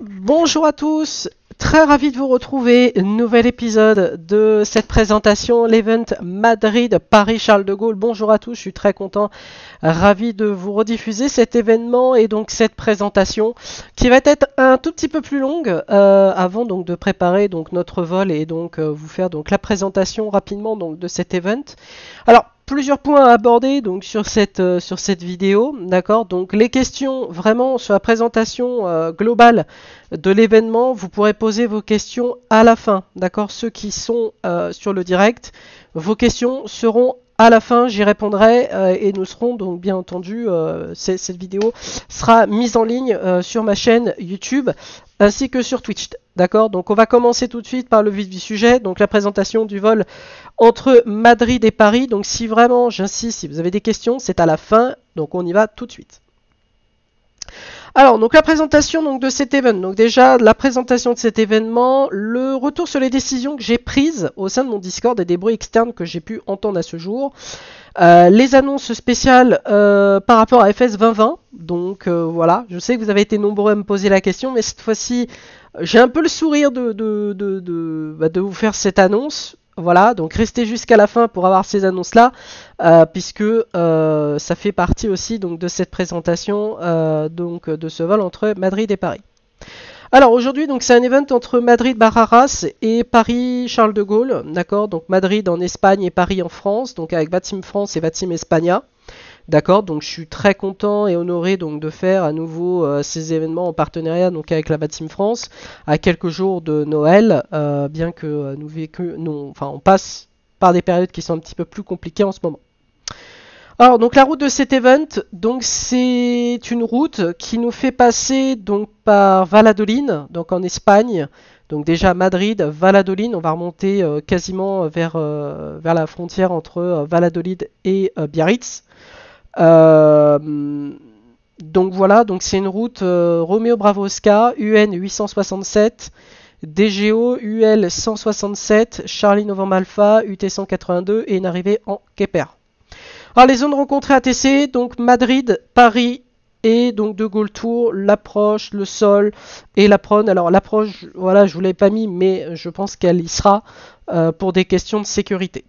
Bonjour à tous, très ravi de vous retrouver. Nouvel épisode de cette présentation, l'event Madrid Paris Charles de Gaulle. Bonjour à tous, je suis très content, ravi de vous rediffuser cet événement et donc cette présentation qui va être un tout petit peu plus longue euh, avant donc de préparer donc notre vol et donc euh, vous faire donc la présentation rapidement donc de cet event. Alors plusieurs points à aborder donc sur cette euh, sur cette vidéo, d'accord Donc les questions vraiment sur la présentation euh, globale de l'événement, vous pourrez poser vos questions à la fin, d'accord Ceux qui sont euh, sur le direct, vos questions seront à la fin, j'y répondrai euh, et nous serons donc bien entendu, euh, cette vidéo sera mise en ligne euh, sur ma chaîne YouTube ainsi que sur Twitch. D'accord Donc on va commencer tout de suite par le vif du sujet, donc la présentation du vol entre Madrid et Paris. Donc si vraiment, j'insiste, si vous avez des questions, c'est à la fin, donc on y va tout de suite. Alors, donc la présentation donc, de cet événement. Donc déjà, la présentation de cet événement, le retour sur les décisions que j'ai prises au sein de mon Discord et des bruits externes que j'ai pu entendre à ce jour. Euh, les annonces spéciales euh, par rapport à FS 2020. Donc euh, voilà, je sais que vous avez été nombreux à me poser la question, mais cette fois-ci, j'ai un peu le sourire de, de, de, de bah, vous faire cette annonce voilà, donc restez jusqu'à la fin pour avoir ces annonces-là, euh, puisque euh, ça fait partie aussi donc, de cette présentation euh, donc, de ce vol entre Madrid et Paris. Alors aujourd'hui, donc c'est un event entre Madrid Barajas et Paris Charles de Gaulle, d'accord Donc Madrid en Espagne et Paris en France, donc avec Batim France et Batim Espagna. D'accord, donc je suis très content et honoré donc de faire à nouveau euh, ces événements en partenariat donc avec la Batim France à quelques jours de Noël, euh, bien que euh, nous vécu, enfin on passe par des périodes qui sont un petit peu plus compliquées en ce moment. Alors donc la route de cet event, donc c'est une route qui nous fait passer donc par Valladolid, donc en Espagne. Donc déjà Madrid, Valladolid, on va remonter quasiment vers, vers la frontière entre Valladolid et Biarritz. Euh, donc voilà, donc c'est une route euh, Romeo Bravo Oscar UN 867. DGO UL 167, Charlie Novembre Alpha, UT 182 et une arrivée en Keper Alors les zones rencontrées ATC, donc Madrid, Paris et donc de Gaulle Tour, l'approche, le sol et la Prone Alors l'approche, voilà, je ne vous l'ai pas mis, mais je pense qu'elle y sera euh, pour des questions de sécurité.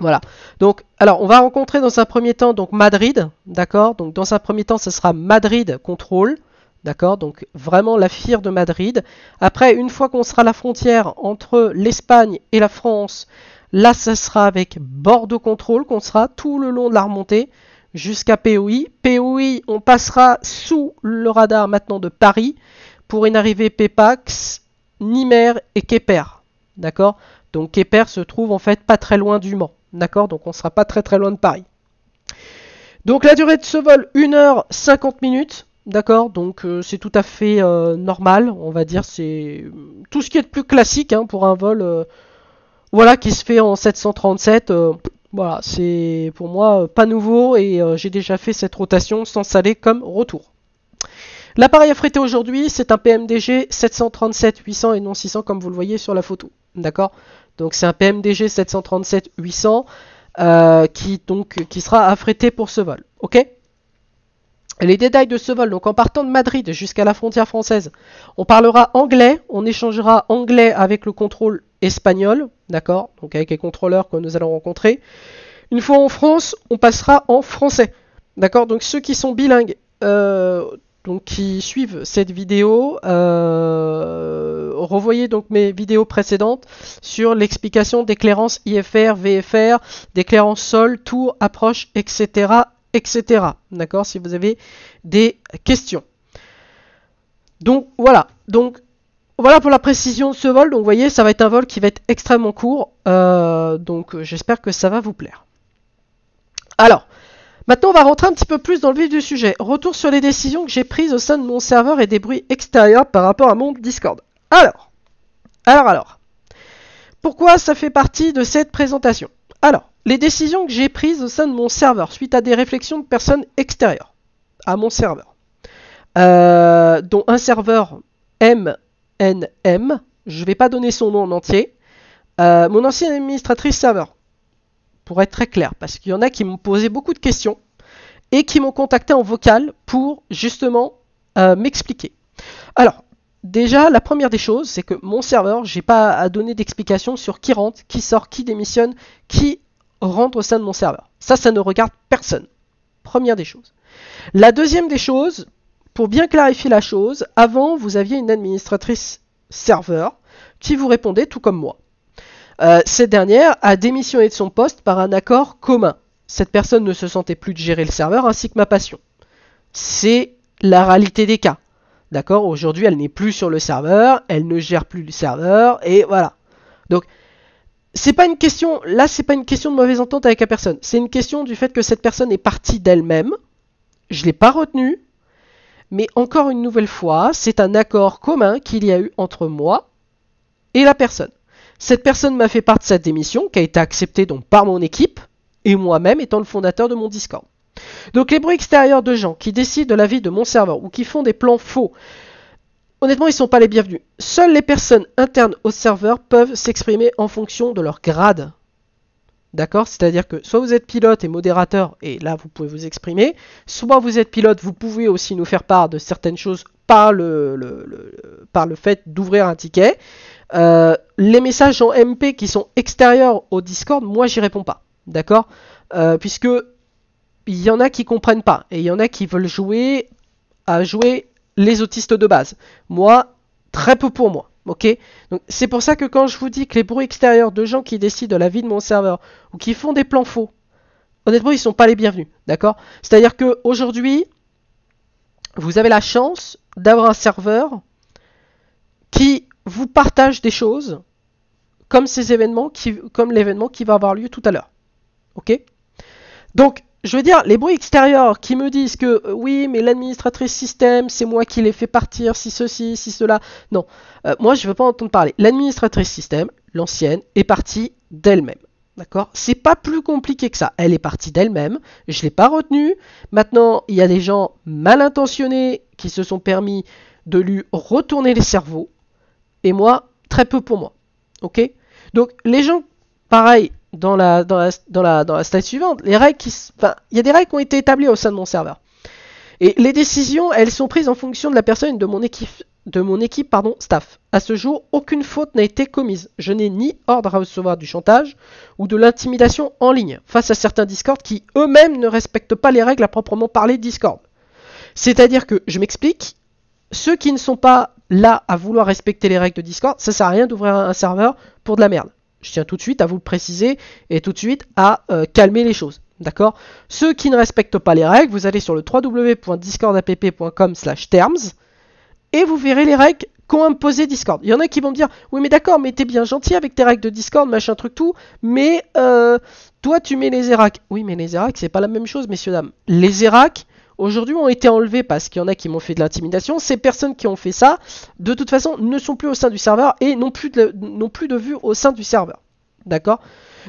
Voilà. Donc, alors, on va rencontrer dans un premier temps donc Madrid, d'accord Donc, dans un premier temps, ce sera Madrid contrôle, d'accord Donc, vraiment la fière de Madrid. Après, une fois qu'on sera la frontière entre l'Espagne et la France, là, ça sera avec Bordeaux contrôle qu'on sera tout le long de la remontée jusqu'à POI. POI, on passera sous le radar maintenant de Paris pour une arrivée Pépax, Nimer et Keper, d'accord donc Képer se trouve en fait pas très loin du Mans. D'accord Donc on ne sera pas très très loin de Paris. Donc la durée de ce vol, 1h50 minutes. D'accord Donc euh, c'est tout à fait euh, normal, on va dire. C'est tout ce qui est de plus classique hein, pour un vol euh, voilà, qui se fait en 737. voilà, c'est pour moi pas nouveau et j'ai déjà fait cette rotation sans saler comme retour. L'appareil affrété aujourd'hui, c'est un PMDG 737-800 et non 600 comme vous le voyez sur la photo. D'accord donc c'est un PMDG 737-800 euh, qui, euh, qui sera affrété pour ce vol. Ok les détails de ce vol, donc en partant de Madrid jusqu'à la frontière française, on parlera anglais, on échangera anglais avec le contrôle espagnol, d'accord Donc avec les contrôleurs que nous allons rencontrer. Une fois en France, on passera en français, d'accord Donc ceux qui sont bilingues, euh, donc, qui suivent cette vidéo, euh, revoyez donc mes vidéos précédentes sur l'explication d'éclairance IFR, VFR, d'éclairance sol, tour, approche, etc. etc. D'accord Si vous avez des questions. Donc voilà. Donc voilà pour la précision de ce vol. Donc vous voyez, ça va être un vol qui va être extrêmement court. Euh, donc j'espère que ça va vous plaire. Alors, Maintenant, on va rentrer un petit peu plus dans le vif du sujet. Retour sur les décisions que j'ai prises au sein de mon serveur et des bruits extérieurs par rapport à mon Discord. Alors, alors, alors, pourquoi ça fait partie de cette présentation Alors, les décisions que j'ai prises au sein de mon serveur suite à des réflexions de personnes extérieures à mon serveur, euh, dont un serveur MNM, je ne vais pas donner son nom en entier, euh, mon ancienne administratrice serveur, pour être très clair, parce qu'il y en a qui m'ont posé beaucoup de questions et qui m'ont contacté en vocal pour justement euh, m'expliquer. Alors, déjà, la première des choses, c'est que mon serveur, j'ai pas à donner d'explication sur qui rentre, qui sort, qui démissionne, qui rentre au sein de mon serveur. Ça, ça ne regarde personne. Première des choses. La deuxième des choses, pour bien clarifier la chose, avant, vous aviez une administratrice serveur qui vous répondait tout comme moi. Euh, cette dernière a démissionné de son poste par un accord commun. Cette personne ne se sentait plus de gérer le serveur ainsi que ma passion. C'est la réalité des cas. D'accord Aujourd'hui, elle n'est plus sur le serveur, elle ne gère plus le serveur, et voilà. Donc, c'est pas une question, là, c'est pas une question de mauvaise entente avec la personne. C'est une question du fait que cette personne est partie d'elle-même. Je l'ai pas retenue. Mais encore une nouvelle fois, c'est un accord commun qu'il y a eu entre moi et la personne. Cette personne m'a fait part de sa démission, qui a été acceptée donc par mon équipe, et moi-même étant le fondateur de mon Discord. Donc les bruits extérieurs de gens qui décident de la vie de mon serveur ou qui font des plans faux, honnêtement ils ne sont pas les bienvenus. Seules les personnes internes au serveur peuvent s'exprimer en fonction de leur grade. D'accord C'est-à-dire que soit vous êtes pilote et modérateur, et là vous pouvez vous exprimer, soit vous êtes pilote, vous pouvez aussi nous faire part de certaines choses par le, par le fait d'ouvrir un ticket. Euh, les messages en MP qui sont extérieurs au Discord, moi j'y réponds pas. D'accord euh, Puisque il y en a qui comprennent pas et il y en a qui veulent jouer à jouer les autistes de base. Moi, très peu pour moi. Ok Donc c'est pour ça que quand je vous dis que les bruits extérieurs de gens qui décident de la vie de mon serveur ou qui font des plans faux, honnêtement, ils sont pas les bienvenus. D'accord C'est-à-dire que aujourd'hui, vous avez la chance d'avoir un serveur qui vous partage des choses comme ces événements, comme l'événement qui va avoir lieu tout à l'heure. Ok Donc, je veux dire, les bruits extérieurs qui me disent que euh, oui, mais l'administratrice système, c'est moi qui les fait partir, si ceci, si cela. Non, euh, moi je ne veux pas entendre parler. L'administratrice système, l'ancienne, est partie d'elle-même. D'accord C'est pas plus compliqué que ça. Elle est partie d'elle-même. Je ne l'ai pas retenue. Maintenant, il y a des gens mal intentionnés qui se sont permis de lui retourner les cerveaux, et moi, très peu pour moi. Ok Donc, les gens, pareil, dans la, dans la, dans dans la slide suivante, les règles qui. il y a des règles qui ont été établies au sein de mon serveur. Et les décisions, elles sont prises en fonction de la personne de mon équipe, de mon équipe pardon, staff. À ce jour, aucune faute n'a été commise. Je n'ai ni ordre à recevoir du chantage ou de l'intimidation en ligne face à certains Discord qui eux-mêmes ne respectent pas les règles à proprement parler de Discord. C'est-à-dire que, je m'explique, ceux qui ne sont pas là à vouloir respecter les règles de Discord, ça sert à rien d'ouvrir un serveur pour de la merde. Je tiens tout de suite à vous le préciser et tout de suite à euh, calmer les choses. D'accord Ceux qui ne respectent pas les règles, vous allez sur le www.discordapp.com slash terms et vous verrez les règles qu'ont imposées Discord. Il y en a qui vont me dire Oui, mais d'accord, mais t'es bien gentil avec tes règles de Discord, machin truc tout, mais euh, toi tu mets les éracs. Oui, mais les Eracs, c'est pas la même chose, messieurs dames. Les éracs, aujourd'hui ont été enlevés parce qu'il y en a qui m'ont fait de l'intimidation. Ces personnes qui ont fait ça, de toute façon, ne sont plus au sein du serveur et n'ont plus, de, plus de vue au sein du serveur. D'accord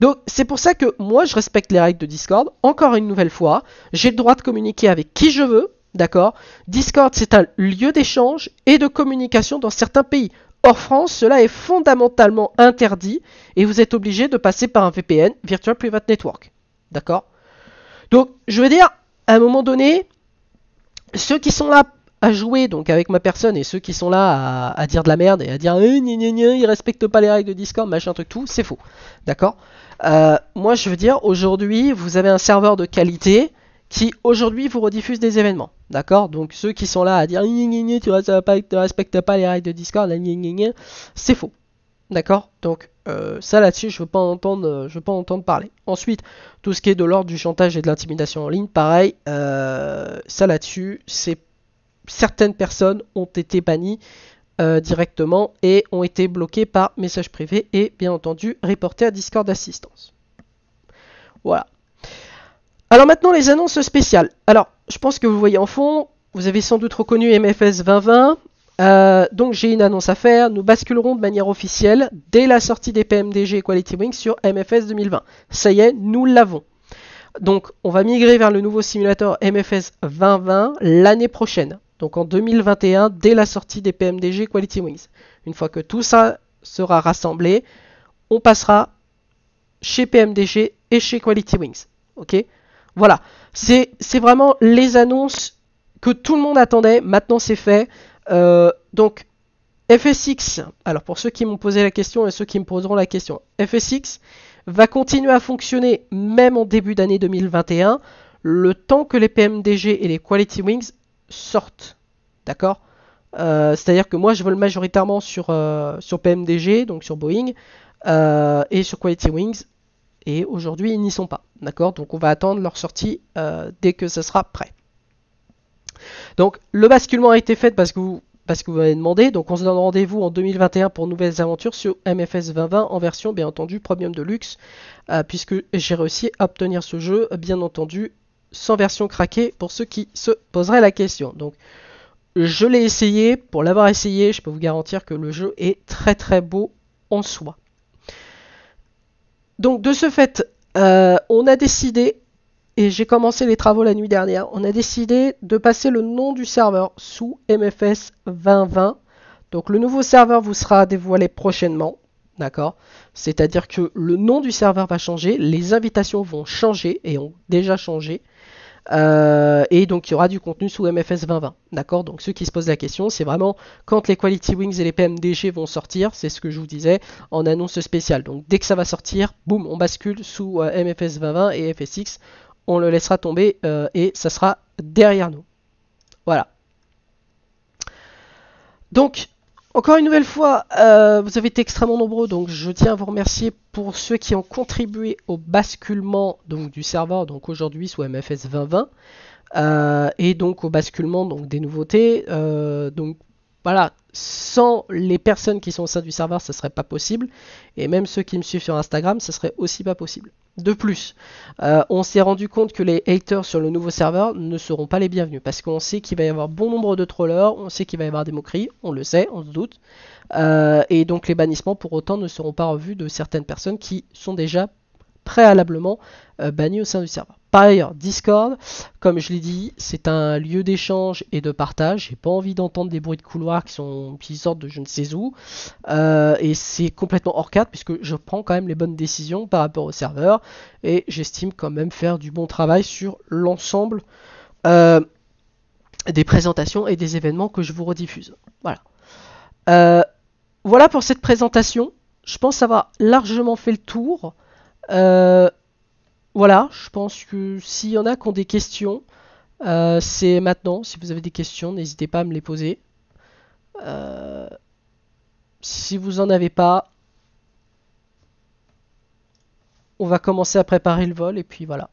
Donc c'est pour ça que moi je respecte les règles de Discord. Encore une nouvelle fois, j'ai le droit de communiquer avec qui je veux. D'accord Discord c'est un lieu d'échange et de communication dans certains pays. Hors France, cela est fondamentalement interdit et vous êtes obligé de passer par un VPN, Virtual Private Network. D'accord Donc je veux dire, à un moment donné, ceux qui sont là à jouer donc avec ma personne et ceux qui sont là à, dire de la merde et à dire euh, ni ne ils respectent pas les règles de Discord, machin truc tout, c'est faux. D'accord euh, Moi je veux dire aujourd'hui vous avez un serveur de qualité qui aujourd'hui vous rediffuse des événements. D'accord Donc ceux qui sont là à dire tu ne pas, tu respectes pas les règles de Discord, c'est faux. D'accord Donc euh, ça là-dessus, je ne veux, pas entendre, euh, entendre parler. Ensuite, tout ce qui est de l'ordre du chantage et de l'intimidation en ligne, pareil, euh, ça là-dessus, c'est certaines personnes ont été bannies directement et ont été bloquées par message privé et bien entendu reportées à Discord Assistance. Voilà. Alors maintenant les annonces spéciales. Alors, je pense que vous voyez en fond, vous avez sans doute reconnu MFS 2020, euh, donc j'ai une annonce à faire, nous basculerons de manière officielle dès la sortie des PMDG Quality Wings sur MFS 2020. Ça y est, nous l'avons. Donc on va migrer vers le nouveau simulateur MFS 2020 l'année prochaine, donc en 2021 dès la sortie des PMDG Quality Wings. Une fois que tout ça sera rassemblé, on passera chez PMDG et chez Quality Wings. Ok Voilà, c'est vraiment les annonces que tout le monde attendait, maintenant c'est fait. Euh, donc, FSX, alors pour ceux qui m'ont posé la question et ceux qui me poseront la question, FSX va continuer à fonctionner même en début d'année 2021, le temps que les PMDG et les Quality Wings sortent. D'accord euh, C'est-à-dire que moi je vole majoritairement sur, euh, sur PMDG, donc sur Boeing, et sur Quality Wings, et aujourd'hui ils n'y sont pas. D'accord Donc on va attendre leur sortie dès que ce sera prêt. Donc le basculement a été fait parce que vous, parce m'avez demandé. Donc on se donne rendez-vous en 2021 pour nouvelles aventures sur MFS 2020 en version bien entendu premium de luxe, euh, puisque j'ai réussi à obtenir ce jeu bien entendu sans version craquée pour ceux qui se poseraient la question. Donc je l'ai essayé, pour l'avoir essayé, je peux vous garantir que le jeu est très très beau en soi. Donc de ce fait, euh, on a décidé et j'ai commencé les travaux la nuit dernière. On a décidé de passer le nom du serveur sous MFS 2020. Donc le nouveau serveur vous sera dévoilé prochainement. D'accord C'est-à-dire que le nom du serveur va changer, les invitations vont changer et ont déjà changé. Euh, et donc il y aura du contenu sous MFS 2020. D'accord Donc ceux qui se posent la question, c'est vraiment quand les Quality Wings et les PMDG vont sortir, c'est ce que je vous disais en annonce spéciale. Donc dès que ça va sortir, boum, on bascule sous euh, MFS 2020 et FSX on le laissera tomber euh, et ça sera derrière nous. Voilà. Donc, encore une nouvelle fois, euh, vous avez été extrêmement nombreux, donc je tiens à vous remercier pour ceux qui ont contribué au basculement donc, du serveur, donc aujourd'hui sous MFS 2020, euh, et donc au basculement donc, des nouveautés. donc voilà, sans les personnes qui sont au sein du serveur, ce serait pas possible. Et même ceux qui me suivent sur Instagram, ce serait aussi pas possible. De plus, euh, on s'est rendu compte que les haters sur le nouveau serveur ne seront pas les bienvenus parce qu'on sait qu'il va y avoir bon nombre de trollers, on sait qu'il va y avoir des moqueries, on le sait, on se doute. Euh, et donc les bannissements pour autant ne seront pas revus de certaines personnes qui sont déjà préalablement euh, bannies au sein du serveur. Par ailleurs, Discord, comme je l'ai dit, c'est un lieu d'échange et de partage. J'ai pas envie d'entendre des bruits de couloirs qui sont sortent de je ne sais où. Euh, et c'est complètement hors cadre puisque je prends quand même les bonnes décisions par rapport au serveur et j'estime quand même faire du bon travail sur l'ensemble euh, des présentations et des événements que je vous rediffuse. Voilà. Euh, voilà pour cette présentation. Je pense avoir largement fait le tour voilà, je pense que s'il y en a qui ont des questions, euh, c'est maintenant. Si vous avez des questions, n'hésitez pas à me les poser. Euh, si vous en avez pas, on va commencer à préparer le vol et puis voilà.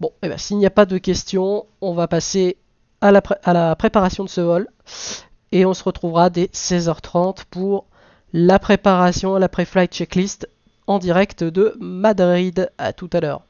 Bon, eh ben, s'il n'y a pas de questions, on va passer à la préparation de ce vol et on se retrouvera dès 16h30 pour la préparation, la pre flight checklist en direct de Madrid. À tout à l'heure.